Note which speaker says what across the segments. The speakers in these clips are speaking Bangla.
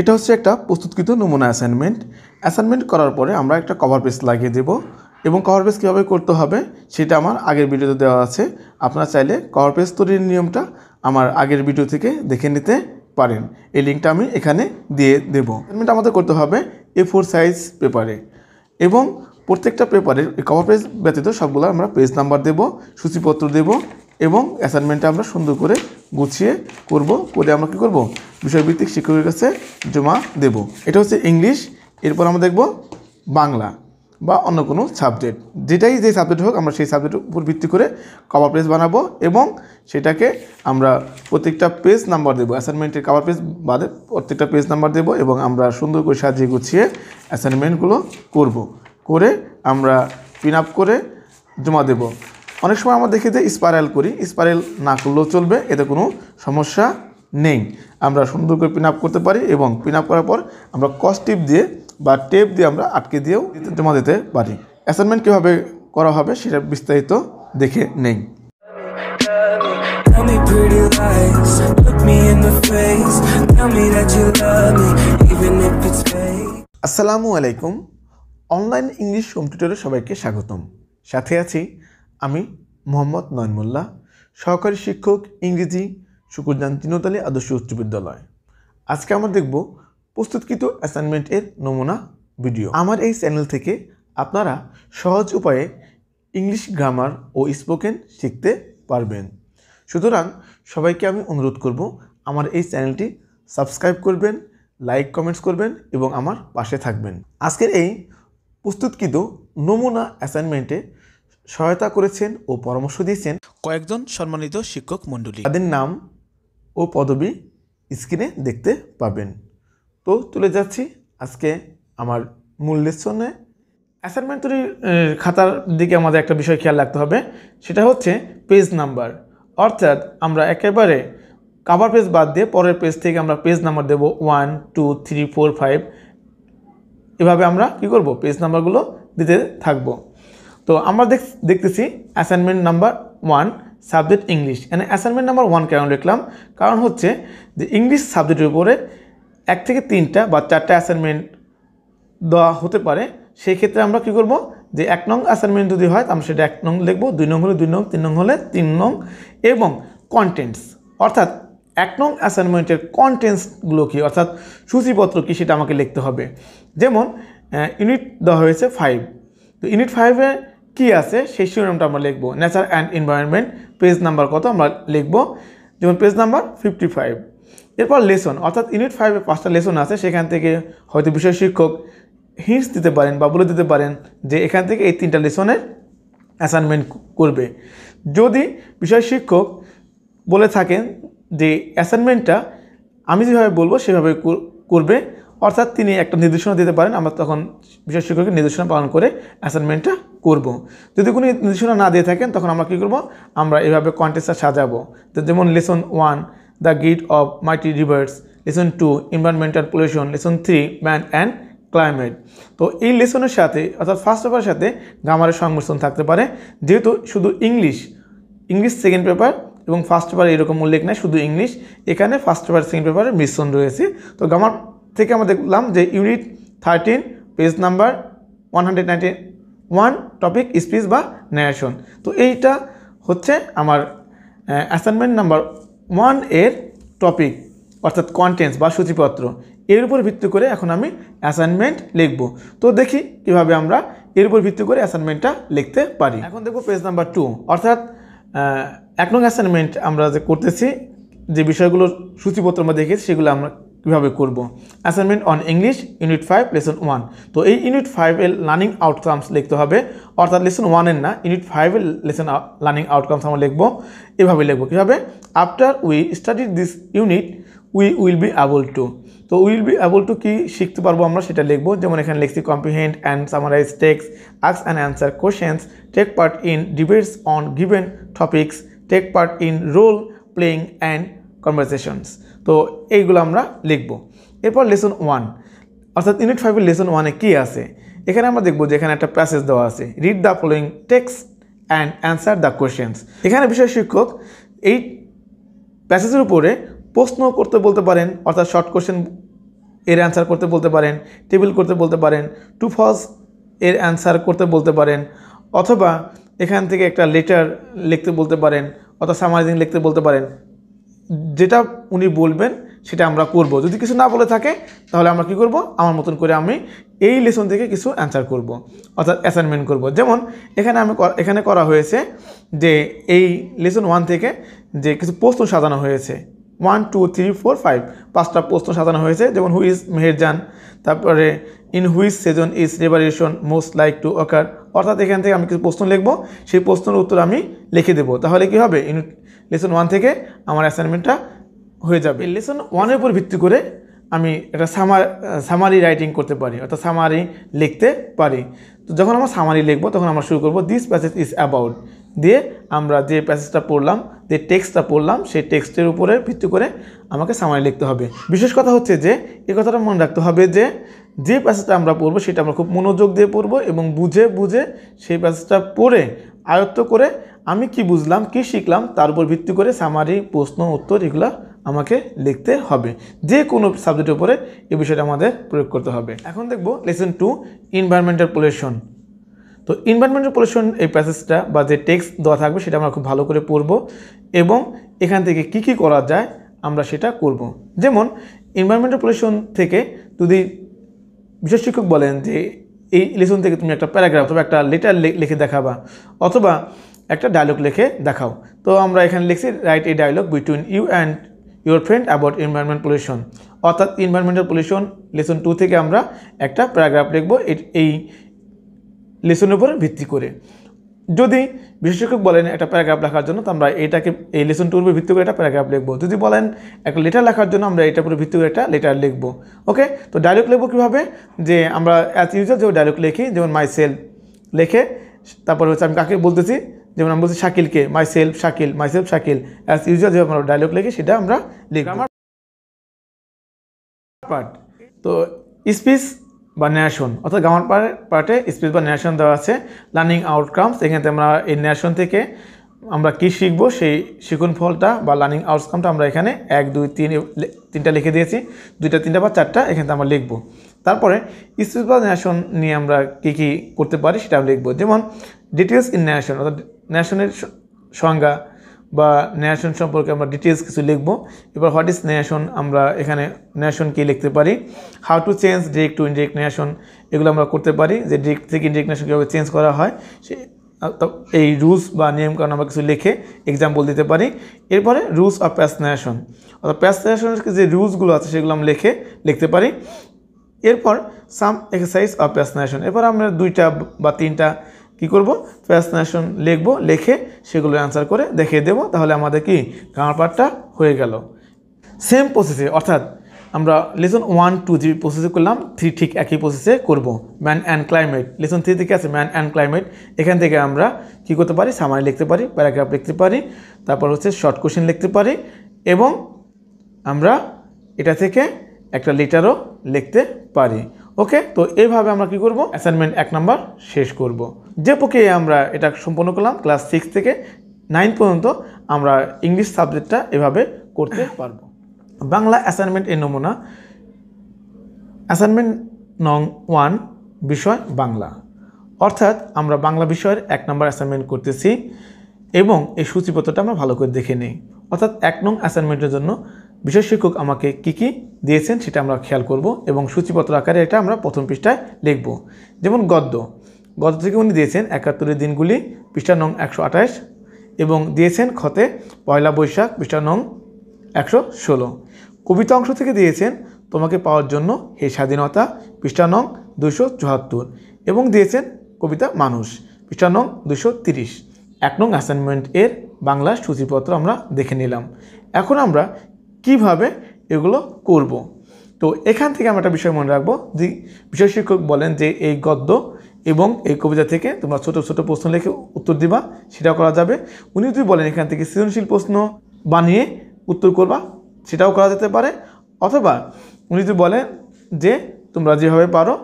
Speaker 1: এটা হচ্ছে একটা প্রস্তুতকৃত নমুনা অ্যাসাইনমেন্ট অ্যাসাইনমেন্ট করার পরে আমরা একটা কভার পেজ লাগিয়ে দেব এবং কভার পেজ কীভাবে করতে হবে সেটা আমার আগের ভিডিওতে দেওয়া আছে আপনারা চাইলে কভার পেজ তৈরির নিয়মটা আমার আগের ভিডিও থেকে দেখে নিতে পারেন এই লিঙ্কটা আমি এখানে দিয়ে দেব অ্যাসাইনমেন্ট আমাদের করতে হবে এ ফোর সাইজ পেপারে এবং প্রত্যেকটা পেপারের কভার পেজ ব্যতীত সবগুলো আমরা পেজ নাম্বার দেব সূচিপত্র দেব এবং অ্যাসাইনমেন্টটা আমরা সুন্দর করে গুছিয়ে করব করে আমরা কী করব বিষয়ভিত্তিক শিক্ষকের কাছে জমা দেব এটা হচ্ছে ইংলিশ এরপর আমরা দেখব বাংলা বা অন্য কোনো সাবজেক্ট যেটাই যে সাবজেক্ট হোক আমরা সেই সাবজেক্টের উপর ভিত্তি করে কভার পেজ বানাবো এবং সেটাকে আমরা প্রত্যেকটা পেজ নাম্বার দেবো অ্যাসাইনমেন্টের কভার পেজ বাদে প্রত্যেকটা পেজ নাম্বার দেবো এবং আমরা সুন্দর করে সাজিয়ে গুছিয়ে অ্যাসাইনমেন্টগুলো করব। করে আমরা পিন আপ করে জমা দেব অনেক সময় আমরা দেখি যে স্পাইরাল করি স্পাইরাল না করলেও চলবে এতে কোনো সমস্যা নেই আমরা সুন্দর করে পিন আপ করতে পারি এবং পিন আপ করার পর আমরা কস্টিপ দিয়ে বা টেপ দিয়ে আমরা আটকে দিয়েও জমা দিতে পারি অ্যাসাইনমেন্ট কীভাবে করা হবে সেটা বিস্তারিত দেখে নেই আসসালামু আলাইকুম অনলাইন ইংলিশ হোম সবাইকে স্বাগতম সাথে আছি আমি মোহাম্মদ নয়নমুল্লা সহকারী শিক্ষক ইংরেজি শুকুরজান তিনতলী আদর্শ উচ্চ বিদ্যালয় আজকে আমরা দেখব প্রস্তুতকৃত অ্যাসাইনমেন্টের নমুনা ভিডিও আমার এই চ্যানেল থেকে আপনারা সহজ উপায়ে ইংলিশ গ্রামার ও স্পোকেন শিখতে পারবেন সুতরাং সবাইকে আমি অনুরোধ করব আমার এই চ্যানেলটি সাবস্ক্রাইব করবেন লাইক কমেন্টস করবেন এবং আমার পাশে থাকবেন আজকের এই প্রস্তুতকৃত নমুনা অ্যাসাইনমেন্টে সহায়তা করেছেন ও পরামর্শ দিয়েছেন কয়েকজন সম্মানিত শিক্ষক মণ্ডলী তাদের নাম ও পদবি স্ক্রিনে দেখতে পাবেন তো চলে যাচ্ছি আজকে আমার মূল লেসনে অ্যাসাইনমেন্ট তৈরির খাতার দিকে আমাদের একটা বিষয় খেয়াল রাখতে হবে সেটা হচ্ছে পেজ নাম্বার অর্থাৎ আমরা একেবারে কাভার পেজ বাদ দিয়ে পরের পেজ থেকে আমরা পেজ নাম্বার দেব one two three four five এভাবে আমরা কি করব পেজ নাম্বারগুলো দিতে থাকব তো আমরা দেখতেছি assignment number one subject English এখানে অ্যাসাইনমেন্ট নাম্বার ওয়ান কেন লিখলাম কারণ হচ্ছে যে ইংলিশ সাবজেক্টের উপরে এক থেকে তিনটা বা চারটা অ্যাসাইনমেন্ট দেওয়া হতে পারে সেই ক্ষেত্রে আমরা কি করব যে এক নং অ্যাসাইনমেন্ট যদি হয় আমরা সেটা এক নং লিখব দুই নং হলে দুই নং তিন নং হলে তিন নং এবং কন্টেন্টস অর্থাৎ এক নং অ্যাসাইনমেন্টের কন্টেন্টসগুলো কী অর্থাৎ সূচিপত্র কী সেটা আমাকে লিখতে হবে যেমন ইউনিট দেওয়া হয়েছে ফাইভ তো ইউনিট ফাইভে কি আছে সেই শিরোনামটা আমরা লিখব nature and environment page number কত আমরা লিখব যেমন পেজ নাম্বার ফিফটি ফাইভ এরপর লেসন অর্থাৎ ইউনিট ফাইভে পাঁচটা লেসন আছে সেখান থেকে হয়তো বিষয় শিক্ষক হিন্টস দিতে পারেন বা বলে দিতে পারেন যে এখান থেকে এই তিনটা লেসনের অ্যাসাইনমেন্ট করবে যদি বিষয় শিক্ষক বলে থাকেন যে অ্যাসাইনমেন্টটা আমি যেভাবে বলবো সেভাবে করবে অর্থাৎ তিনি একটা নির্দেশনা দিতে পারেন আমরা তখন বিষয় শিক্ষকের নির্দেশনা পালন করে অ্যাসাইনমেন্টটা করব। যদি কোনো নির্দেশনা না দিয়ে থাকেন তখন আমরা কী করব আমরা এভাবে কন্টেস্টটা সাজাবো তো যেমন lesson one the gate of mighty rivers lesson two environmental pollution lesson three man and climate তো এই লেসনের সাথে অর্থাৎ ফার্স্ট পেপারের সাথে গ্রামারের সংমিশ্রণ থাকতে পারে যেহেতু শুধু ইংলিশ ইংলিশ সেকেন্ড পেপার এবং ফার্স্ট পেপার এরকম উল্লেখ নেই শুধু ইংলিশ এখানে ফার্স্ট পেপার সেকেন্ড পেপারের মিশ্রণ রয়েছে তো গ্রামার থেকে আমরা দেখলাম যে unit thirteen page number one hundred ninety one topic speech বা ন্যারেশন তো এইটা হচ্ছে আমার অ্যাসাইনমেন্ট নাম্বার ওয়ান এর টপিক অর্থাৎ কন্টেন্টস বা সূচিপত্র এর উপর ভিত্তি করে এখন আমি অ্যাসাইনমেন্ট লিখব তো দেখি কিভাবে আমরা এর উপর ভিত্তি করে অ্যাসাইনমেন্টটা লিখতে পারি এখন দেখব পেজ নাম্বার টু অর্থাৎ এক নং অ্যাসাইনমেন্ট আমরা যে করতেছি যে বিষয়গুলোর সূচিপত্র আমরা দেখেছি সেগুলো আমরা কীভাবে করব assignment on English unit five lesson one তো এই ইউনিট ফাইভের লার্নিং আউটকামস লিখতে হবে অর্থাৎ লেসন ওয়ানের না ইউনিট ফাইভের লেসন লার্নিং আউটকামস আমরা লিখবো এভাবে লিখবো কীভাবে after we study this unit we will be able to তো উইল বি অ্যাবল টু কী শিখতে পারবো আমরা সেটা লিখবো যেমন এখানে লিখছি কম্পিহেন্ট অ্যান্ড সামারাইজ টেক্স আক্স and answer questions take part in debates on given topics take part in role playing and conversations তো এইগুলো আমরা লিখব এরপর লেসন ওয়ান অর্থাৎ ইউনিট ফাইভের লেসন ওয়ানে কী আছে এখানে আমরা দেখব যে এখানে একটা প্যাসেজ দেওয়া আছে read the following text and answer the questions এখানে বিষয় শিক্ষক এই প্যাসেজের উপরে প্রশ্ন করতে বলতে পারেন অর্থাৎ শর্ট কোশ্চেন এর অ্যান্সার করতে বলতে পারেন টেবিল করতে বলতে পারেন টু ফলস এর অ্যান্সার করতে বলতে পারেন অথবা এখান থেকে একটা লেটার লিখতে বলতে পারেন অর্থাৎ সামারাইজিং লিখতে বলতে পারেন যেটা উনি বলবেন সেটা আমরা করব যদি কিছু না বলে থাকে তাহলে আমরা কি করব আমার মতন করে আমি এই লেসন থেকে কিছু অ্যান্সার করব অর্থাৎ অ্যাসাইনমেন্ট করব যেমন এখানে আমি এখানে করা হয়েছে যে এই লেসন ওয়ান থেকে যে কিছু প্রশ্ন সাজানো হয়েছে one two three four five পাঁচটা প্রশ্ন সাজানো হয়েছে যেমন হু ইজ মেহেরজান তারপরে in which season is river erosion most likely to occur অর্থাৎ এখান থেকে আমি কিছু প্রশ্ন লিখবো সেই প্রশ্নের উত্তর আমি লিখে দেবো তাহলে কি হবে ইউনিট লেসন ওয়ান থেকে আমার অ্যাসাইনমেন্টটা হয়ে যাবে লেসন ওয়ানের উপর ভিত্তি করে আমি এটা সামার সামারি রাইটিং করতে পারি অর্থাৎ সামারি লিখতে পারি তো যখন আমরা সামারি লিখব তখন আমরা শুরু করবো দিস প্যাসেজ ইজ অ্যাবাউট দিয়ে আমরা যে প্যাসেজটা পড়লাম যে টেক্সটটা পড়লাম সেই টেক্সটের উপরে ভিত্তি করে আমাকে সামারি লিখতে হবে বিশেষ কথা হচ্ছে যে এ কথাটা মনে রাখতে হবে যে যে প্যাসেজটা আমরা পড়বো সেটা আমরা খুব মনোযোগ দিয়ে পড়বো এবং বুঝে বুঝে সেই প্যাসেজটা পড়ে আয়ত্ত করে আমি কি বুঝলাম কি শিখলাম তার উপর ভিত্তি করে সামারি প্রশ্ন উত্তর এগুলো আমাকে লিখতে হবে যে কোনো সাবজেক্টের উপরে এই বিষয়টা আমাদের প্রয়োগ করতে হবে এখন দেখব লেসন টু ইনভায়রনমেন্টাল পলিউশন তো ইনভায়রনমেন্টাল পলিউশন এই প্যাসেজটা বা যে টেক্সট দেওয়া থাকবে সেটা আমরা খুব ভালো করে পড়ব এবং এখান থেকে কি কি করা যায় আমরা সেটা করব। যেমন এনভায়রনমেন্টাল পলিউশন থেকে যদি বিশেষ শিক্ষক বলেন যে এই লেসন থেকে তুমি একটা প্যারাগ্রাফ অথবা একটা লেটার লিখে দেখাবা অথবা একটা ডায়লগ লিখে দেখাও তো আমরা এখানে লিখছি রাইট এই dialogue between you and your friend about environment pollution অর্থাৎ এনভায়রনমেন্টাল পলিউশন লেসন টু থেকে আমরা একটা প্যারাগ্রাফ লিখবো এই লেসনের উপর ভিত্তি করে যদি বিশেষজ্ঞ বলেন একটা প্যারাগ্রাফ লেখার জন্য তো আমরা এটাকে এই লেসন টুর উপর ভিত্তি করে একটা প্যারাগ্রাফ লিখবো যদি বলেন একটা লেটার লেখার জন্য আমরা এটার উপর ভিত্তি করে একটা লেটার লিখবো ওকে তো ডায়লগ লিখবো কীভাবে যে আমরা অ্যাজ ইউজার যে ডায়লগ লিখি যেমন মাই সেল লেখে তারপর হচ্ছে আমি কাকে বলতেছি যেমন আমরা বলছি শাকিলকে myself Shakil myself Shakil as usual যেভাবে আমরা ডায়লগ লিখি সেটা আমরা লিখব পার্ট তো স্পিচ বা ন্যাশন অর্থাৎ পার্ট পার্টে স্পিচ বা ন্যাশন দেওয়া আছে লার্নিং আউটকামস এখানে আমরা এই ন্যাশন থেকে আমরা কি শিখবো সেই শিখুন ফলটা বা লার্নিং আউটকামটা আমরা এখানে এক দুই তিন তিনটা লিখে দিয়েছি দুইটা তিনটা বা চারটা এখানে আমরা লিখবো তারপরে স্পিচ বা ন্যাশন নিয়ে আমরা কি কি করতে পারি সেটা আমরা লিখবো যেমন ডিটেলস ইন ন্যাশন অর্থাৎ ন্যাশনের সংজ্ঞা বা ন্যাশন সম্পর্কে আমরা ডিটেলস কিছু লিখব এবার হোয়াট ইজ ন্যাশন আমরা এখানে ন্যাশন কি লিখতে পারি how to change direct to indirect narration এগুলো আমরা করতে পারি যে ডিরেক্ট থেকে ইনডিরেক্ট ন্যাশন কীভাবে চেঞ্জ করা হয় সে এই রুলস বা নিয়মকানুন আমরা কিছু লিখে এক্সাম্পল দিতে পারি এরপরে রুলস অফ প্যাস ন্যাশন অর্থাৎ প্যাস ন্যাশনের যে রুলসগুলো আছে সেগুলো আমরা লিখে লিখতে পারি এরপর some exercise of pass narration এরপর আমরা দুইটা বা তিনটা কি করব ফ্যাসনেশন লিখবো লিখে সেগুলো অ্যান্সার করে দেখিয়ে দেব তাহলে আমাদের কি গ্রামার পার্টটা হয়ে গেল সেম প্রসেসে অর্থাৎ আমরা লেসন ওয়ান টু যে প্রসেসে করলাম থ্রি ঠিক একই প্রসেসে করব man and climate lesson three থেকে আছে ম্যান অ্যান্ড ক্লাইমেট এখান থেকে আমরা কী করতে পারি সামারি লিখতে পারি প্যারাগ্রাফ লিখতে পারি তারপর হচ্ছে শর্ট কোশ্চেন লিখতে পারি এবং আমরা এটা থেকে একটা লেটারও লিখতে পারি ওকে তো এইভাবে আমরা কি করব অ্যাসাইনমেন্ট এক নাম্বার শেষ করব। যে প্রক্রিয়ায় আমরা এটা সম্পন্ন করলাম ক্লাস সিক্স থেকে নাইন পর্যন্ত আমরা ইংলিশ সাবজেক্টটা এভাবে করতে পারবো বাংলা অ্যাসাইনমেন্ট এর নমুনা অ্যাসাইনমেন্ট নং ওয়ান বিষয় বাংলা অর্থাৎ আমরা বাংলা বিষয়ের এক নম্বর অ্যাসাইনমেন্ট করতেছি এবং এই সূচিপত্রটা আমরা ভালো করে দেখে নিই অর্থাৎ এক নং অ্যাসাইনমেন্টের জন্য বিষয় শিক্ষক আমাকে কি কি দিয়েছেন সেটা আমরা খেয়াল করব এবং সূচিপত্র আকারে এটা আমরা প্রথম পৃষ্ঠায় লিখব যেমন গদ্য গদ্য থেকে উনি দিয়েছেন একাত্তরের দিনগুলি পৃষ্ঠা নং একশো আঠাশ এবং দিয়েছেন খতে পয়লা বৈশাখ পৃষ্ঠা নং একশো ষোলো কবিতা অংশ থেকে দিয়েছেন তোমাকে পাওয়ার জন্য হে স্বাধীনতা পৃষ্ঠা নং দুশো চুয়াত্তর এবং দিয়েছেন কবিতা মানুষ পৃষ্ঠা নং দুশো তিরিশ এক নং অ্যাসাইনমেন্ট এর বাংলা সূচিপত্র আমরা দেখে নিলাম এখন আমরা কিভাবে এগুলো করব। তো এখান থেকে আমরা একটা বিষয় মনে রাখবো যে বিষয় শিক্ষক বলেন যে এই গদ্য এবং এই কবিতা থেকে তোমরা ছোট ছোট প্রশ্ন লিখে উত্তর দিবা সেটাও করা যাবে উনি যদি বলেন এখান থেকে সৃজনশীল প্রশ্ন বানিয়ে উত্তর করবা সেটাও করা যেতে পারে অথবা উনি যদি বলেন যে তোমরা যেভাবে পারো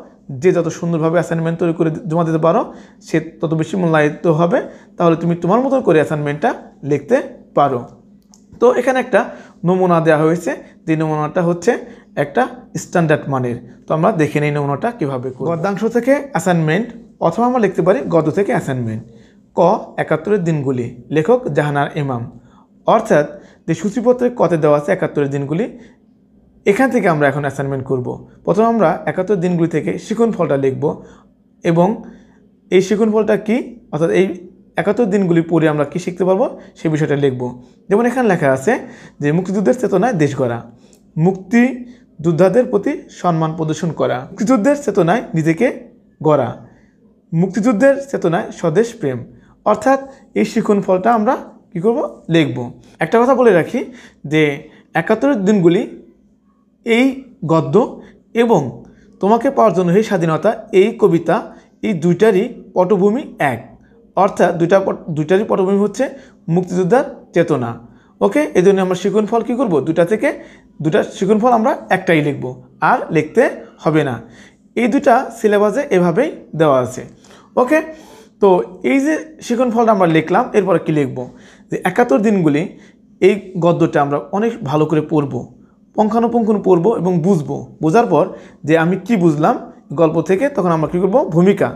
Speaker 1: যে যত সুন্দরভাবে অ্যাসাইনমেন্ট তৈরি করে জমা দিতে পারো সে তত বেশি মূল্যায়িত হবে তাহলে তুমি তোমার মতন করে অ্যাসাইনমেন্টটা লিখতে পারো তো এখানে একটা নমুনা দেওয়া হয়েছে যে নমুনাটা হচ্ছে একটা স্ট্যান্ডার্ড মানের তো আমরা দেখে নিই নমুনাটা কীভাবে গদ্যাংশ থেকে অ্যাসাইনমেন্ট অথবা আমরা লিখতে পারি গদ থেকে অ্যাসাইনমেন্ট ক একাত্তরের দিনগুলি লেখক জাহানার ইমাম অর্থাৎ যে সূচিপত্রে কতে দেওয়া আছে একাত্তরের দিনগুলি এখান থেকে আমরা এখন অ্যাসাইনমেন্ট করব। প্রথম আমরা একাত্তর দিনগুলি থেকে শিকুন ফলটা লিখব এবং এই শিকুন ফলটা কী অর্থাৎ এই একাত্তর দিনগুলি পড়ে আমরা কি শিখতে পারবো সেই বিষয়টা লিখব যেমন এখানে লেখা আছে যে মুক্তিযুদ্ধের চেতনায় দেশ গড়া মুক্তি যোদ্ধাদের প্রতি সম্মান প্রদর্শন করা মুক্তিযুদ্ধের চেতনায় নিজেকে গড়া মুক্তিযুদ্ধের চেতনায় স্বদেশ প্রেম অর্থাৎ এই শিখুন ফলটা আমরা কী করব লিখব একটা কথা বলে রাখি যে একাত্তরের দিনগুলি এই গদ্য এবং তোমাকে পাওয়ার জন্য হে স্বাধীনতা এই কবিতা এই দুইটারই পটভূমি এক অর্থাৎ দুইটা দুইটারই পটভূমি হচ্ছে মুক্তিযোদ্ধার চেতনা ওকে এই জন্য আমরা শিকুন ফল কী করবো দুটা থেকে দুটা শিকুন ফল আমরা একটাই লিখব আর লিখতে হবে না এই দুটা সিলেবাসে এভাবেই দেওয়া আছে ওকে তো এই যে শিকুন ফলটা আমরা লিখলাম এরপরে কি লিখব যে একাত্তর দিনগুলি এই গদ্যটা আমরা অনেক ভালো করে পড়ব পুঙ্খানুপুঙ্খন পড়ব এবং বুঝব বোঝার পর যে আমি কি বুঝলাম গল্প থেকে তখন আমরা কী করব ভূমিকা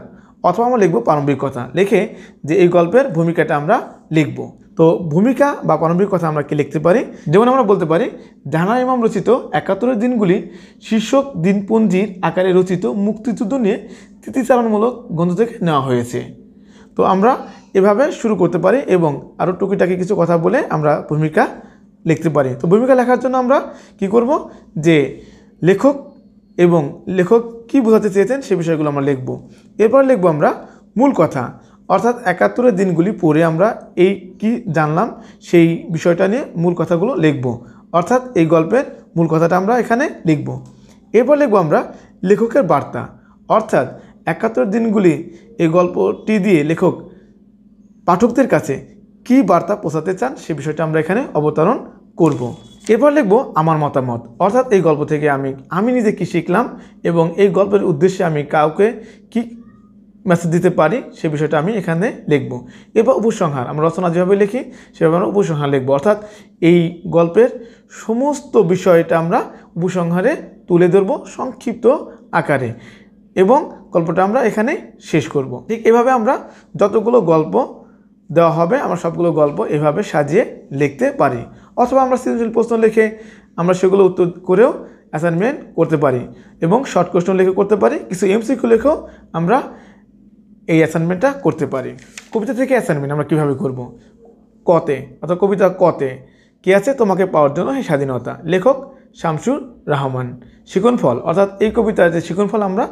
Speaker 1: অথবা আমরা লিখব প্রারম্ভিক কথা লিখে যে এই গল্পের ভূমিকাটা আমরা লিখব তো ভূমিকা বা প্রারম্ভিক কথা আমরা কি লিখতে পারি যেমন আমরা বলতে পারি জাহানা ইমাম রচিত একাত্তরের দিনগুলি শীর্ষক দিনপঞ্জির আকারে রচিত মুক্তিযুদ্ধ নিয়ে তৃতীচারণমূলক গ্রন্থ থেকে নেওয়া হয়েছে তো আমরা এভাবে শুরু করতে পারি এবং আরও টুকিটাকি কিছু কথা বলে আমরা ভূমিকা লিখতে পারি তো ভূমিকা লেখার জন্য আমরা কি করব যে লেখক এবং লেখক কি বোঝাতে চেয়েছেন সে বিষয়গুলো আমরা লিখব এরপর লিখব আমরা মূল কথা অর্থাৎ একাত্তরের দিনগুলি পড়ে আমরা এই কি জানলাম সেই বিষয়টা নিয়ে মূল কথাগুলো লিখব অর্থাৎ এই গল্পের মূল কথাটা আমরা এখানে লিখব এরপর লিখব আমরা লেখকের বার্তা অর্থাৎ একাত্তর দিনগুলি এই গল্পটি দিয়ে লেখক পাঠকদের কাছে কি বার্তা পৌঁছাতে চান সে বিষয়টা আমরা এখানে অবতরণ করব এরপর লিখব আমার মতামত অর্থাৎ এই গল্প থেকে আমি আমি নিজে কি শিখলাম এবং এই গল্পের উদ্দেশ্যে আমি কাউকে কি মেসেজ দিতে পারি সে বিষয়টা আমি এখানে লিখবো এরপর উপসংহার আমরা রচনা যেভাবে লিখি সেভাবে আমরা উপসংহার লিখবো অর্থাৎ এই গল্পের সমস্ত বিষয়টা আমরা উপসংহারে তুলে ধরবো সংক্ষিপ্ত আকারে এবং গল্পটা আমরা এখানে শেষ করব। ঠিক এভাবে আমরা যতগুলো গল্প দেওয়া হবে আমরা সবগুলো গল্প এভাবে সাজিয়ে লিখতে পারি অথবা আমরা সৃজনশীল প্রশ্ন লিখে আমরা সেগুলো উত্তর করেও অ্যাসাইনমেন্ট করতে পারি এবং শর্ট কোয়েশ্চন লিখে করতে পারি কিছু এমসিকিউ লিখেও আমরা এই অ্যাসাইনমেন্টটা করতে পারি কবিতা থেকে অ্যাসাইনমেন্ট আমরা কীভাবে করব কতে অর্থাৎ কবিতা কতে কে আছে তোমাকে পাওয়ার জন্য এই স্বাধীনতা লেখক শামসুর রহমান ফল অর্থাৎ এই কবিতার যে ফল আমরা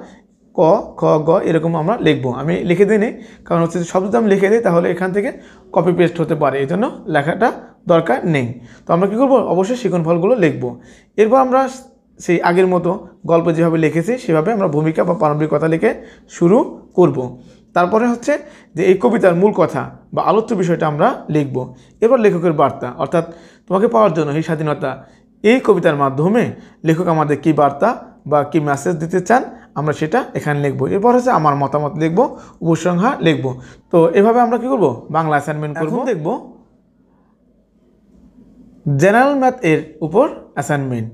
Speaker 1: ক খ গ এরকম আমরা লিখবো আমি লিখে দিই কারণ হচ্ছে শব্দ আমি লিখে দিই তাহলে এখান থেকে কপি পেস্ট হতে পারে এই জন্য লেখাটা দরকার নেই তো আমরা কী করবো অবশ্যই ফলগুলো লিখব এরপর আমরা সেই আগের মতো গল্প যেভাবে লিখেছি সেভাবে আমরা ভূমিকা বা কথা লিখে শুরু করব। তারপরে হচ্ছে যে এই কবিতার মূল কথা বা আলোচ্য বিষয়টা আমরা লিখব এরপর লেখকের বার্তা অর্থাৎ তোমাকে পাওয়ার জন্য এই স্বাধীনতা এই কবিতার মাধ্যমে লেখক আমাদের কি বার্তা বা কি মেসেজ দিতে চান আমরা সেটা এখানে লিখবো এরপর হচ্ছে আমার মতামত লিখবো উপসংহার লিখবো তো এভাবে আমরা কি করব বাংলা অ্যাসাইনমেন্ট করবো দেখবো জেনারেল ম্যাথ এর উপর assignment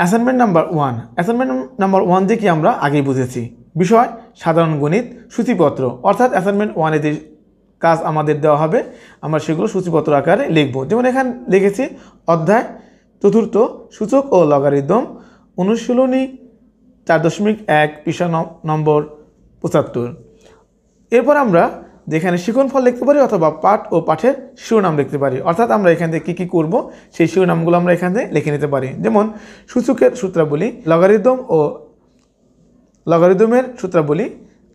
Speaker 1: assignment number one assignment number one যে কি আমরা আগেই বুঝেছি বিষয় সাধারণ গণিত সূচিপত্র অর্থাৎ অ্যাসাইনমেন্ট ওয়ানে যে কাজ আমাদের দেওয়া হবে আমরা সেগুলো সূচিপত্র আকারে লিখব যেমন এখানে লিখেছি অধ্যায় চতুর্থ সূচক ও লগারিদম অনুশীলনী চার দশমিক এক পিসা নম্বর পঁচাত্তর এরপর আমরা যেখানে ফল লিখতে পারি অথবা পাঠ ও পাঠের শিরোনাম লিখতে পারি অর্থাৎ আমরা এখান থেকে কী কী করবো সেই শিরোনামগুলো আমরা এখান থেকে লিখে নিতে পারি যেমন সূচকের সূত্রাবলী লগারিদম ও লগারিদমের সূত্রাবলী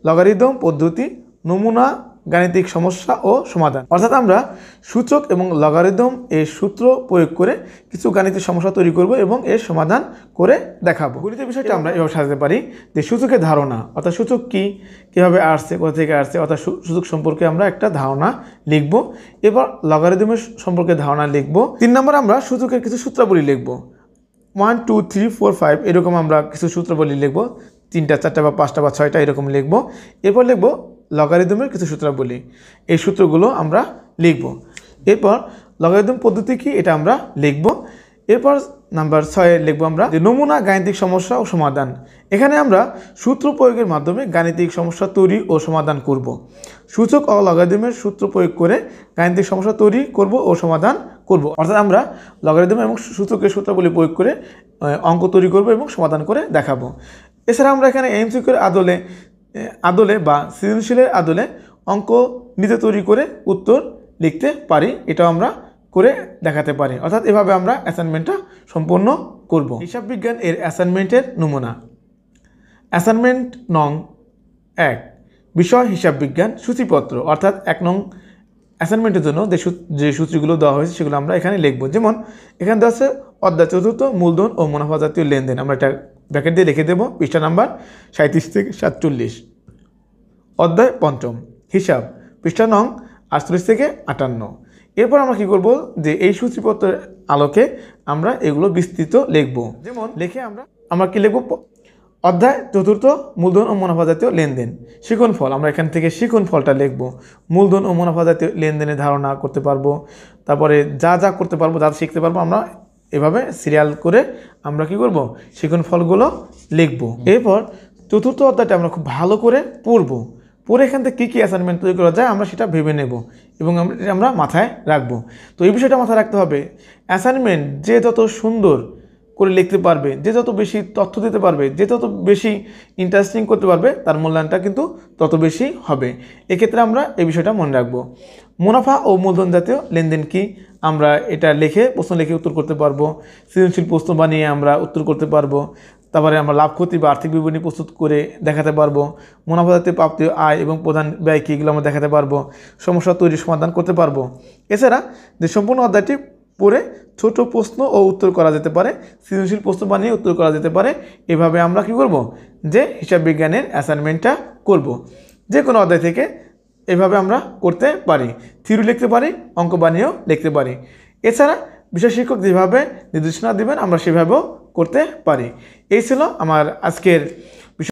Speaker 1: লগারিদম পদ্ধতি নমুনা গাণিতিক সমস্যা ও সমাধান অর্থাৎ আমরা সূচক এবং লগারিদম এর সূত্র প্রয়োগ করে কিছু গাণিতিক সমস্যা তৈরি করব এবং এর সমাধান করে দেখাবো গণিত বিষয়টা আমরা এভাবে সাজাতে পারি যে সূচকের ধারণা অর্থাৎ সূচক কি কীভাবে আসছে কোথা থেকে আসছে অর্থাৎ সূচক সম্পর্কে আমরা একটা ধারণা লিখব এবার লগারিদমের সম্পর্কে ধারণা লিখব তিন নম্বর আমরা সূচকের কিছু সূত্রাবলী লিখব one two three four five এরকম আমরা কিছু সূত্রাবলী লিখব তিনটা চারটা বা পাঁচটা বা ছয়টা এরকম লিখব এরপর লিখবো লগারিদমের কিছু সূত্রাবলী এই সূত্রগুলো আমরা লিখব এরপর লগারিদম পদ্ধতি কি এটা আমরা লিখব এরপর নাম্বার ছয়ে লিখবো আমরা যে নমুনা গাণিতিক সমস্যা ও সমাধান এখানে আমরা সূত্র প্রয়োগের মাধ্যমে গাণিতিক সমস্যা তৈরি ও সমাধান করব। সূচক ও লগারিদমের সূত্র প্রয়োগ করে গাণিতিক সমস্যা তৈরি করব ও সমাধান করব। অর্থাৎ আমরা লগারিদম এবং সূচকের সূত্রাবলী প্রয়োগ করে অঙ্ক তৈরি করব এবং সমাধান করে দেখাবো এছাড়া আমরা এখানে এমসিকের আদলে আদলে বা সৃজনশীলের আদলে অঙ্ক নিজে তৈরি করে উত্তর লিখতে পারি এটাও আমরা করে দেখাতে পারি অর্থাৎ এভাবে আমরা অ্যাসাইনমেন্টটা সম্পন্ন করব হিসাব বিজ্ঞান এর অ্যাসাইনমেন্টের নমুনা অ্যাসাইনমেন্ট নং এক বিষয় হিসাব বিজ্ঞান সূচিপত্র অর্থাৎ এক নং অ্যাসাইনমেন্টের জন্য যে যে সূচিগুলো দেওয়া হয়েছে সেগুলো আমরা এখানে লিখব যেমন এখানে দেওয়া আছে অধ্যায় চতুর্থ মূলধন ও মুনাফা জাতীয় লেনদেন আমরা এটা ব্র্যাকেট দিয়ে লিখে দেবো পৃষ্ঠা নাম্বার সাঁত্রিশ থেকে সাতচল্লিশ অধ্যায় পঞ্চম হিসাব পৃষ্ঠা নং আটচল্লিশ থেকে আটান্ন এরপর আমরা কি করব যে এই সূচিপত্রের আলোকে আমরা এগুলো বিস্তৃত লিখব যেমন লিখে আমরা আমরা কি লিখব অধ্যায় চতুর্থ মূলধন ও মুনাফা জাতীয় লেনদেন শিখন ফল আমরা এখান থেকে শিখন ফলটা লিখব মূলধন ও মুনাফা জাতীয় লেনদেনের ধারণা করতে পারবো তারপরে যা যা করতে পারবো যা শিখতে পারবো আমরা এভাবে সিরিয়াল করে আমরা কি করব সেগুন ফলগুলো লিখব এরপর চতুর্থ অধ্যায়টা আমরা খুব ভালো করে পড়ব পরে এখান থেকে কী কী অ্যাসাইনমেন্ট তৈরি করা যায় আমরা সেটা ভেবে নেব এবং আমরা মাথায় রাখব তো এই বিষয়টা মাথায় রাখতে হবে অ্যাসাইনমেন্ট যে যত সুন্দর করে লিখতে পারবে যে যত বেশি তথ্য দিতে পারবে যে যত বেশি ইন্টারেস্টিং করতে পারবে তার মূল্যায়নটা কিন্তু তত বেশি হবে এক্ষেত্রে আমরা এই বিষয়টা মনে রাখবো মুনাফা ও মূলধন জাতীয় লেনদেন কি আমরা এটা লিখে প্রশ্ন লিখে উত্তর করতে পারবো সৃজনশীল প্রশ্ন বানিয়ে আমরা উত্তর করতে পারবো তারপরে আমরা লাভ ক্ষতি বা আর্থিক বিবরণী প্রস্তুত করে দেখাতে পারবো মুনাফা জাতীয় প্রাপ্তি আয় এবং প্রধান ব্যয় কী এগুলো আমরা দেখাতে পারবো সমস্যা তৈরি সমাধান করতে পারবো এছাড়া যে সম্পূর্ণ অধ্যায়টি পড়ে ছোট প্রশ্ন ও উত্তর করা যেতে পারে সৃজনশীল প্রশ্ন বানিয়ে উত্তর করা যেতে পারে এভাবে আমরা কি করব যে হিসাব বিজ্ঞানের অ্যাসাইনমেন্টটা করব। যে কোনো অধ্যায় থেকে এভাবে আমরা করতে পারি থিরু লিখতে পারি অঙ্ক বানিয়েও লিখতে পারি এছাড়া বিষয় শিক্ষক যেভাবে নির্দেশনা দেবেন আমরা সেভাবেও করতে পারি এই ছিল আমার আজকের